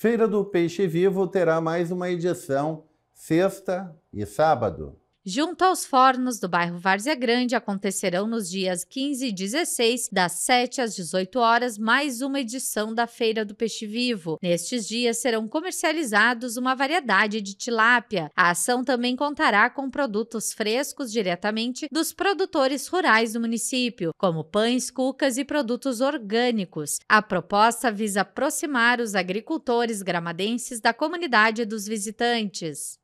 Feira do Peixe Vivo terá mais uma edição, sexta e sábado junto aos fornos do bairro Várzea Grande, acontecerão nos dias 15 e 16, das 7 às 18 horas, mais uma edição da Feira do Peixe Vivo. Nestes dias serão comercializados uma variedade de tilápia. A ação também contará com produtos frescos diretamente dos produtores rurais do município, como pães, cucas e produtos orgânicos. A proposta visa aproximar os agricultores gramadenses da comunidade dos visitantes.